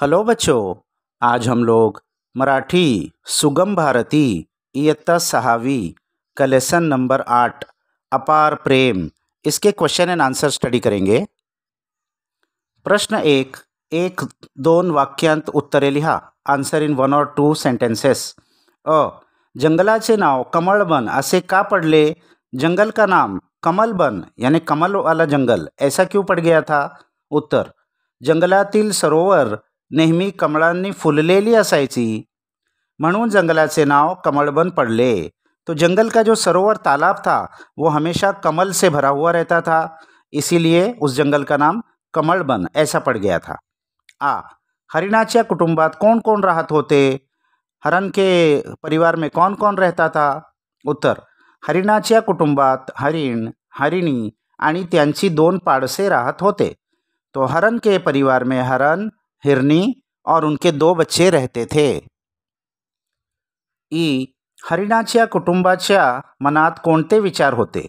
hello बच्चों आज हम लोग मराठी सुगम भारती इयत्ता सहावी कलेसन नंबर आठ अपार प्रेम इसके क्वेश्चन एंड आंसर स्टडी करेंगे प्रश्न एक एक दोन वाक्यांत उत्तरे लिहा आंसर इन वन और टू सेंटेंसेस अ जंगलाचे नाव कमलबन असे का ले जंगल का नाम कमलबन यानी कमल वाला जंगल ऐसा क्यों पड़ गया था उत्तर जंगलातील सरोवर नेहमी कमळांनी फुललेली असायची म्हणून जंगलाचे नाव कमलबन पड़ले तो जंगल का जो सरोवर तालाब था वो हमेशा कमल से भरा हुआ रहता था इसीलिए उस जंगल का नाम कमलबन ऐसा पड़ गया था आ हरिणाचिया कुटुंबात कौन कौन राहत होते हरन के परिवार में कौन कौन रहता था उत्तर हरिणाच्या कुटुंबात हरिण हरिणी आणि त्यांची दोन पाडसे राहत होते तो हरन के परिवार में हरन हिरनी और उनके दो बच्चे रहते थे ई हरिनाचिया कुटुंबाचिया मनात कोणते विचार होते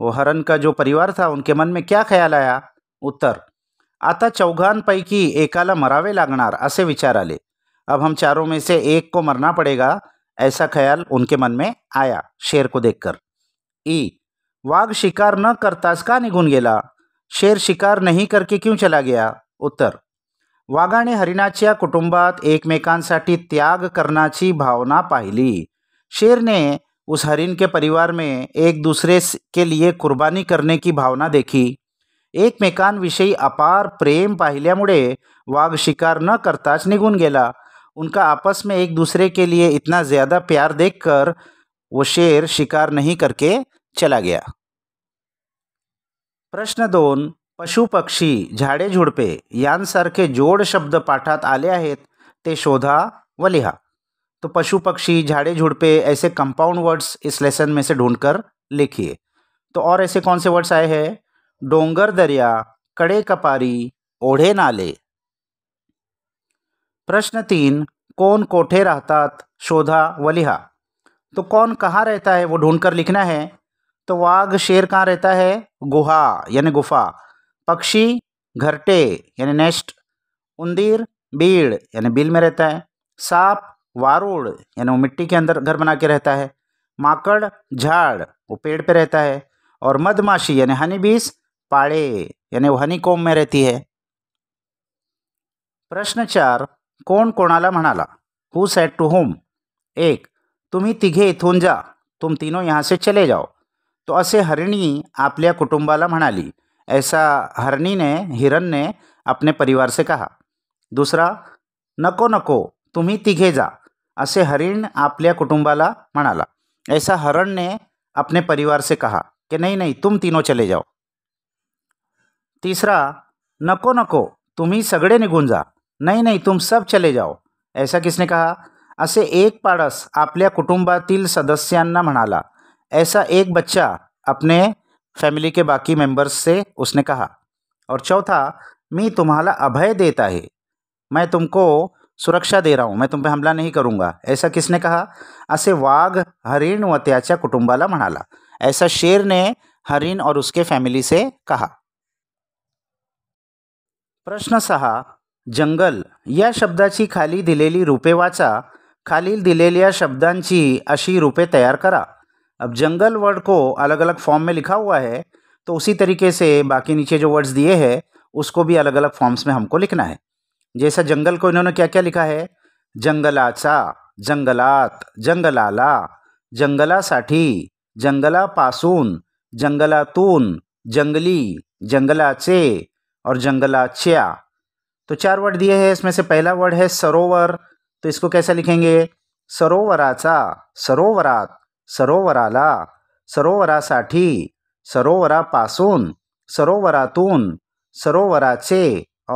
वो हरन का जो परिवार था उनके मन में क्या ख्याल आया उत्तर आता चौघांपैकी एकाला मरावे लागणार असे विचार आले अब हम चारों में से एक को मरना पड़ेगा ऐसा ख्याल उनके मन में आया शेर को देखकर ई वाघ शिकार न करता का निगुन गेला शेर शिकार नहीं करके क्यों चला गया उत्तर वगाने हरिणाच्या कुटुंबात एकमेकांसाठी त्याग करण्याची भावना पाहिली शेर ने उस हरिण के परिवार में एक दूसरे के लिए कुर्बानी करने की भावना देखी एकमेकांविषयी अपार प्रेम पाहिल्यामुळे वाघ शिकार न करताच निघून गेला उनका आपस में एक दूसरे के लिए इतना ज़्यादा प्यार देखकर वो शेर शिकार नहीं करके चला गया प्रश्न दोन पशु पक्षी झाडे झुडपे यारखे जोड शब्द पाठात आले आहेत ते शोधा व लिहा तो पशु पक्षी झाड़े झुड़पे ऐसे कंपाउंड वर्ड्स इस लेसन में से ढूंढकर लिखिए तो और ऐसे कौन से वर्ड्स आए हैं डोंगर दरिया कड़े कपारी ओढ़े नाले प्रश्न तीन कौन कोठे रहता शोधा व लिहा तो कौन कहाँ रहता है वो ढूंढकर लिखना है तो वाघ शेर कहाँ रहता है गुहा यानी गुफा पक्षी घरटे यानी नेस्ट उंदीर बीड़ यानी बिल में रहता है सांप वारूड़ यानी वो मिट्टी के अंदर घर बना के रहता है माकड़ झाड़ वो पेड़ पे रहता है और मधमाशी यानी हनी बीस पाड़े यानी वो हनी कोम में रहती है प्रश्न चार कोण कोणाला मनाला हु सेट टू होम एक तुम्ही तिघे इथून जा तुम तीनों यहाँ से चले जाओ तो असे हरिणी आपल्या कुटुंबाला म्हणाली ऐसा हरणी ने हिरन ने अपने परिवार से कहा दूसरा नको नको तुम्ही तिघे जा असे हरिण आपल्या कुटुंबाला म्हणाला ऐसा हरण ने अपने परिवार से कहा कि नहीं नहीं तुम तीनों चले जाओ तीसरा नको नको तुम्ही सगड़े निघून जा नहीं नहीं तुम सब चले जाओ ऐसा किसने कहा असे एक पाडस आपल्या कुटुंबातील सदस्यांना म्हणाला ऐसा एक बच्चा अपने फैमिली के बाकी मेंबर्स से उसने कहा और चौथा मी तुम्हारा अभय देता है मैं तुमको सुरक्षा दे रहा हूँ मैं तुम पे हमला नहीं करूँगा ऐसा किसने कहा असे वाघ हरिण व त्याचा कुटुम्बाला मनाला ऐसा शेर ने हरिण और उसके फैमिली से कहा प्रश्न सहा जंगल या शब्दाची खाली दिलेली रूपे वाचा खालील दिलेल्या शब्दांची अशी रूपे तयार करा अब जंगल वर्ड को अलग अलग फॉर्म में लिखा हुआ है तो उसी तरीके से बाकी नीचे जो वर्ड्स दिए हैं उसको भी अलग अलग फॉर्म्स में हमको लिखना है जैसा जंगल को इन्होंने क्या क्या लिखा है जंगलाचा जंगलात जंगलाला जंगला पासून जंगलातून जंगली जंगलाचे और जंगलाच्या तो चार वर्ड दिए हैं इसमें से पहला वर्ड है सरोवर तो इसको कैसे लिखेंगे सरोवराचा सरोवरात सरोवराला सरोवरासाठी सरोवरापासून सरोवरातून सरोवराचे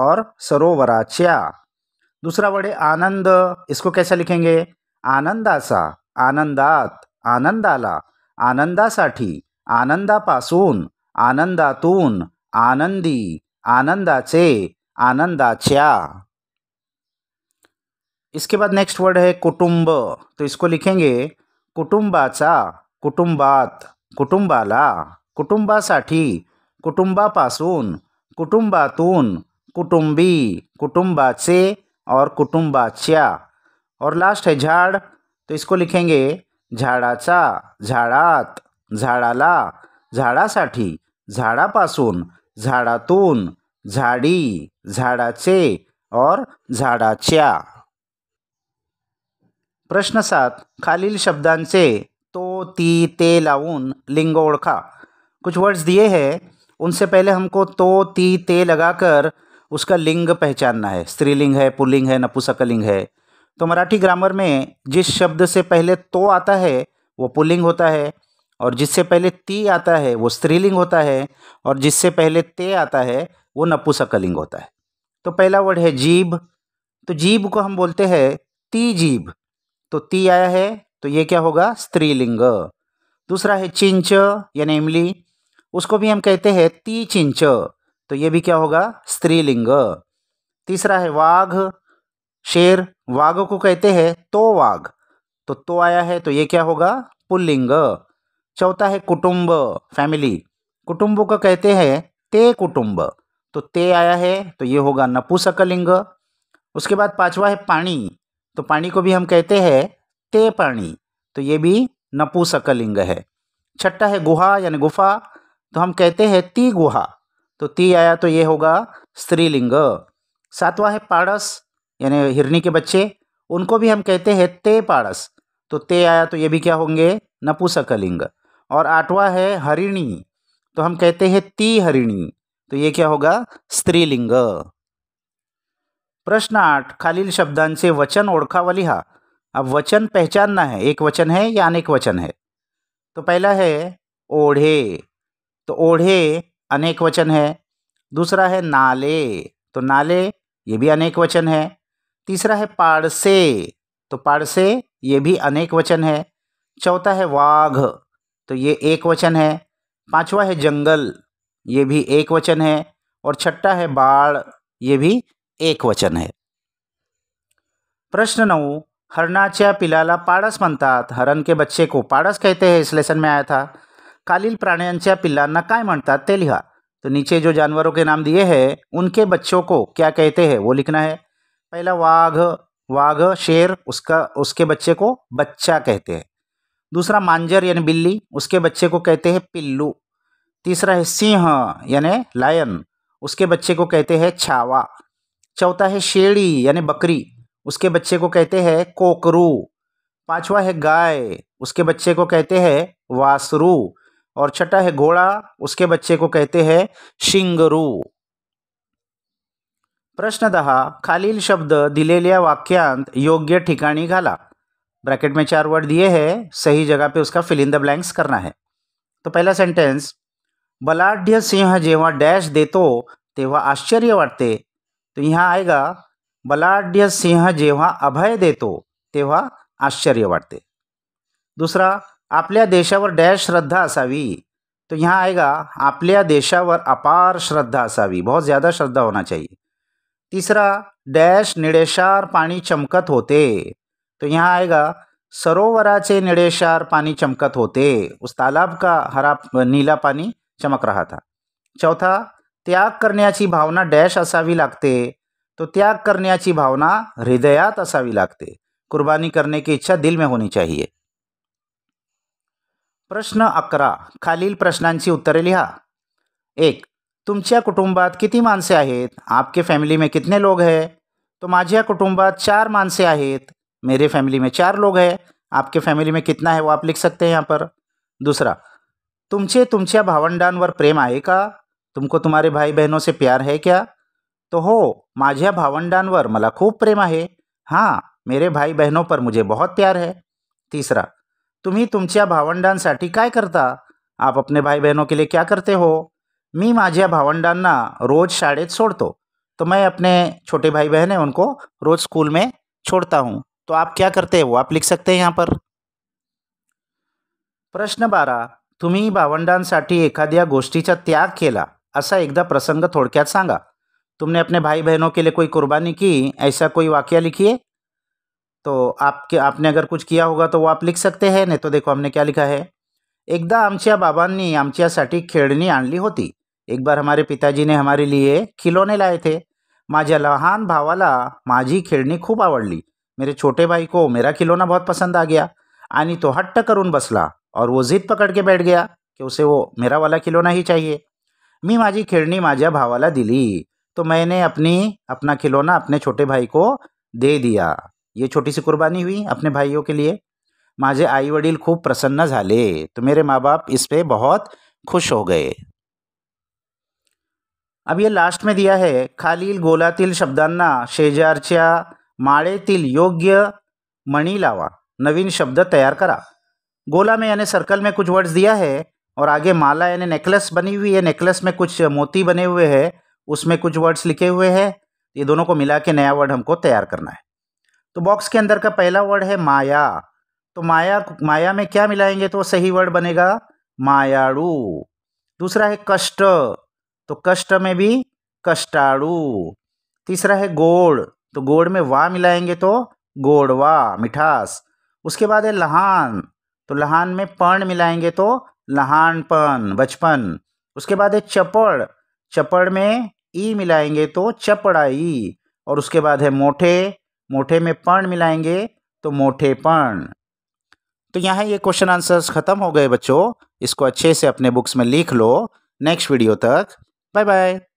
और सरोवराच्या दूसरा वर्ड है आनंद इसको कैसा लिखेंगे सा आनंदात आनंदाला आनंदासाठी आनंदापासून आनंदातून आनंदी आनंदाचे आनंदाच्या इसके बाद नेक्स्ट वर्ड है कुटुंब तो इसको लिखेंगे कुटुंबाचा कुटुंबात कुटुंबाला कुटुंबासाठी कुटुंबापासून कुटुंबातून कुटुंबी कुटुंबाचे और कुटुंबाच्या और लास्ट है झाड़ तो इसको लिखेंगे झाडाचा झाडात झाडाला झाडासाठी झाडापासून झाडातून झाडी झाडाचे और झाडाच्या प्रश्न सात खालील शब्दांचे तो ती ते लावून लिंग ओळखा कुछ वर्ड्स दिए हैं उनसे पहले हमको तो ती ते लगाकर उसका लिंग पहचानना है स्त्रीलिंग है पुलिंग है नपुसकलिंग है तो मराठी ग्रामर में जिस शब्द से पहले तो आता है वो पुलिंग होता है और जिससे पहले ती आता है वो स्त्रीलिंग होता है और जिससे पहले ते आता है वो नपुसकलिंग होता है तो पहला वर्ड है जीभ तो जीभ को हम बोलते हैं ती जीभ तो ती आया है तो ये क्या होगा स्त्रीलिंग दूसरा है चिंच यानी इमली उसको भी हम कहते हैं ती चिंच तो ये भी क्या होगा स्त्रीलिंग तीसरा है वाघ शेर वाघ को कहते हैं तो वाघ तो तो आया है तो ये क्या होगा पुल्लिंग चौथा है कुटुंब फैमिली कुटुंब को कहते हैं ते कुटुंब तो ते आया है तो ये होगा नपुसकलिंग उसके बाद पांचवा है पानी तो पानी को भी हम कहते हैं ते पाणी तो ये भी नपुसक लिंग है छठा है गुहा यानी गुफा तो हम कहते हैं ती गुहा तो ती आया तो ये होगा स्त्रीलिंग सातवां है पाड़स यानी हिरनी के बच्चे उनको भी हम कहते हैं ते पाड़स तो ते आया तो ये भी क्या होंगे नपुसकलिंग और आठवां है हरिणी तो हम कहते हैं ती हरिणी तो ये क्या होगा स्त्रीलिंग प्रश्न आठ खालील शब्दांचे वचन वाली हा अब वचन पहचानना है एक वचन है या अनेक वचन है तो पहला है ओढ़े तो ओढ़े अनेक वचन है दूसरा है नाले तो नाले ये भी अनेक वचन है तीसरा है पाड़से तो पाड़से ये भी अनेक वचन है चौथा है वाघ तो ये एक वचन है पांचवा है जंगल ये भी एक वचन है और छठा है बाढ़ ये भी एक वचन है प्रश्न नौ हरणाच्या पिलाला पाडस म्हणतात हरण के बच्चे को पाडस कहते हैं इस लेसन में आया था कालील प्राण्यांच्या पिल्लांना काय म्हणतात ते लिहा तो नीचे जो जानवरों के नाम दिए हैं उनके बच्चों को क्या कहते हैं वो लिखना है पहला वाघ वाघ शेर उसका उसके बच्चे को बच्चा कहते हैं दूसरा मांजर यानी बिल्ली उसके बच्चे को कहते हैं पिल्लू तीसरा है सिंह यानी लायन उसके बच्चे को कहते हैं छावा चौथा है शेड़ी यानी बकरी उसके बच्चे को कहते हैं कोकरू पांचवा है गाय उसके बच्चे को कहते हैं वासरू और छठा है घोड़ा उसके बच्चे को कहते हैं शिंगरू प्रश्न दहा खालील शब्द दिलेल्या वाक्यांत योग्य ठिकाणी घाला ब्रैकेट में चार वर्ड दिए हैं सही जगह पे उसका फिल इन द ब्लैंक्स करना है तो पहला सेंटेंस बलाढ़ सिंह जेवा डैश देतो तेव्हा आश्चर्य वाटते तो यहाँ आएगा बलाढ़ सिंह जेव्हा अभय देतो तेव्हा आश्चर्य वाटते दूसरा आपल्या देशावर डैश श्रद्धा असावी तो यहाँ आएगा आपल्या देशावर अपार श्रद्धा असावी बहुत ज़्यादा श्रद्धा होना चाहिए तीसरा डैश निडेशार पानी चमकत होते तो यहाँ आएगा सरोवराचे निडेशार पानी चमकत होते उस तालाब का हरा नीला पानी चमक रहा था चौथा त्याग की भावना डैश असावी लगते तो त्याग की भावना हृदयात असावी लगते कुर्बानी करने की इच्छा दिल में होनी चाहिए प्रश्न अकरा खालील प्रश्नांची उत्तरे लिहा एक तुम्हारा कुटुंबात किती मनसे आहेत आपके फैमिली में कितने लोग हैं तो माझ्या कुटुंबात चार मनसे आहेत मेरे फैमिली में चार लोग हैं आपके फैमिली में कितना है वो आप लिख सकते हैं यहाँ पर दूसरा तुमचे तुमच्या भावंडांवर प्रेम आहे का तुमको तुम्हारे भाई बहनों से प्यार है क्या तो हो माझ्या भावंडांवर मला खूप प्रेम आहे हां मेरे भाई बहनों पर मुझे बहुत प्यार है तीसरा तुम्ही तुमच्या भावंडांसाठी काय करता आप अपने भाई बहनों के लिए क्या करते हो मी माझ्या भावंडांना रोज शाळेत सोडतो तो मैं अपने छोटे भाई बहन है उनको रोज़ स्कूल में छोड़ता हूँ तो आप क्या करते वो आप लिख सकते हैं यहाँ पर प्रश्न बारह तुम्हें भावंडांसाठी गोष्टी का त्याग केला असा एकदा प्रसंग थोडक्यात सांगा तुमने अपने भाई बहनों के लिए कोई कुर्बानी की ऐसा कोई वाक्य लिखिए तो आपके आपने अगर कुछ किया होगा तो वो आप लिख सकते हैं नहीं तो देखो हमने क्या लिखा है एकदा आमच्या आमचिया आमच्यासाठी खेळणी आणली होती एक बार हमारे पिताजी ने हमारे लिए खिलौने लाए थे माजा लहान भावाला माझी खेळणी खूब आवडली मेरे छोटे भाई को मेरा खिलौना बहुत पसंद आ गया आनी तो हट्ट करून बसला और वो जिद पकड़ के बैठ गया कि उसे वो मेरा वाला खिलौना ही चाहिए मी माझी खेळणी माझ्या भावाला दिली तो मैंने अपनी अपना खिलौना अपने छोटे भाई को दे दिया ये छोटी सी कुर्बानी हुई अपने भाइयों के लिए माझे आई वडील खूब प्रसन्न झाले तो मेरे माँ बाप इस पे बहुत खुश हो गए अब ये लास्ट में दिया है खालील गोलातील शब्दांना शेजारच्या माळेतील योग्य मणी लावा नवीन शब्द तैयार करा गोला में यानी सर्कल में कुछ वर्ड्स दिया है और आगे माला यानी नेकलेस बनी हुई है नेकलेस में कुछ मोती बने हुए हैं उसमें कुछ वर्ड्स लिखे हुए हैं ये दोनों को मिला के नया वर्ड हमको तैयार करना है तो बॉक्स के अंदर का पहला वर्ड है माया तो माया माया में क्या मिलाएंगे तो सही वर्ड बनेगा मायाड़ू दूसरा है कष्ट तो कष्ट में भी कष्टाड़ू तीसरा है गोड़ तो गोड़ में वाह मिलाएंगे तो गोड़वा मिठास उसके बाद है लहान तो लहान में पर्ण मिलाएंगे तो लहानपन बचपन उसके बाद है चपड़ चपड़ में ई मिलाएंगे तो चपड़ाई और उसके बाद है मोठे मोठे में पण मिलाएंगे तो मोठेपण तो यहाँ ये क्वेश्चन आंसर्स ख़त्म हो गए बच्चों इसको अच्छे से अपने बुक्स में लिख लो नेक्स्ट वीडियो तक बाय बाय